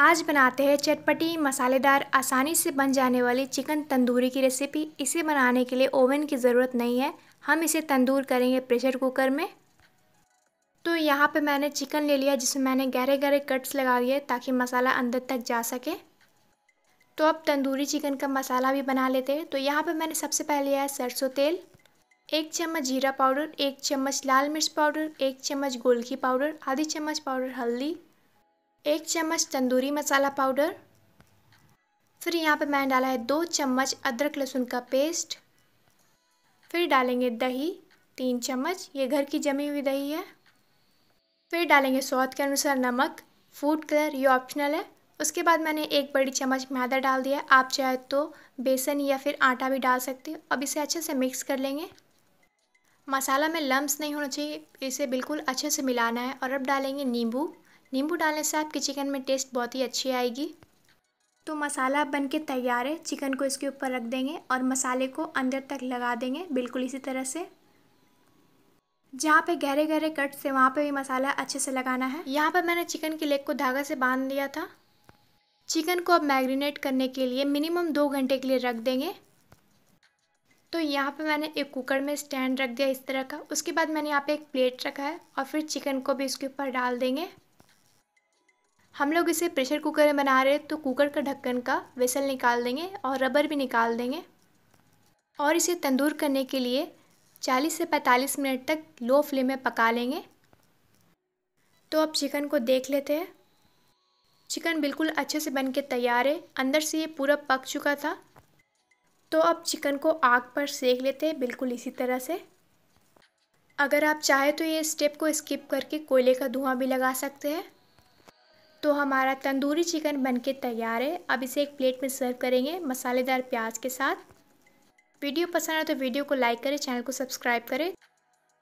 आज बनाते हैं चटपटी मसालेदार आसानी से बन जाने वाली चिकन तंदूरी की रेसिपी इसे बनाने के लिए ओवन की ज़रूरत नहीं है हम इसे तंदूर करेंगे प्रेशर कुकर में तो यहाँ पे मैंने चिकन ले लिया जिसमें मैंने गहरे गहरे कट्स लगा दिए ताकि मसाला अंदर तक जा सके तो अब तंदूरी चिकन का मसाला भी बना लेते हैं तो यहाँ पर मैंने सबसे पहले लिया है सरसों तेल एक चम्मच जीरा पाउडर एक चम्मच लाल मिर्च पाउडर एक चम्मच गोलखी पाउडर आधी चम्मच पाउडर हल्दी एक चम्मच तंदूरी मसाला पाउडर फिर यहाँ पे मैंने डाला है दो चम्मच अदरक लहसुन का पेस्ट फिर डालेंगे दही तीन चम्मच ये घर की जमी हुई दही है फिर डालेंगे स्वाद के अनुसार नमक फूड कलर ये ऑप्शनल है उसके बाद मैंने एक बड़ी चम्मच मैदा डाल दिया आप चाहे तो बेसन या फिर आटा भी डाल सकते हो अब इसे अच्छे से मिक्स कर लेंगे मसाला में लम्ब नहीं होना चाहिए इसे बिल्कुल अच्छे से मिलाना है और अब डालेंगे नींबू नींबू डालने से आपके चिकन में टेस्ट बहुत ही अच्छी आएगी तो मसाला बन के तैयार है चिकन को इसके ऊपर रख देंगे और मसाले को अंदर तक लगा देंगे बिल्कुल इसी तरह से जहाँ पे गहरे गहरे कट से वहाँ पे भी मसाला अच्छे से लगाना है यहाँ पर मैंने चिकन के लेग को धागा से बांध दिया था चिकन को अब मैरिनेट करने के लिए मिनिमम दो घंटे के लिए रख देंगे तो यहाँ पे मैंने एक कुकर में स्टैंड रख दिया इस तरह का उसके बाद मैंने यहाँ पे एक प्लेट रखा है और फिर चिकन को भी इसके ऊपर डाल देंगे हम लोग इसे प्रेशर कुकर में बना रहे हैं तो कुकर का ढक्कन का वेसल निकाल देंगे और रबर भी निकाल देंगे और इसे तंदूर करने के लिए 40 से 45 मिनट तक लो फ्लेम में पका लेंगे तो अब चिकन को देख लेते हैं चिकन बिल्कुल अच्छे से बन के तैयार है अंदर से ये पूरा पक चुका था तो अब चिकन को आग पर सेक लेते हैं बिल्कुल इसी तरह से अगर आप चाहें तो ये स्टेप को स्किप करके कोयले का धुआं भी लगा सकते हैं तो हमारा तंदूरी चिकन बनके तैयार है अब इसे एक प्लेट में सर्व करेंगे मसालेदार प्याज के साथ वीडियो पसंद आए तो वीडियो को लाइक करें चैनल को सब्सक्राइब करें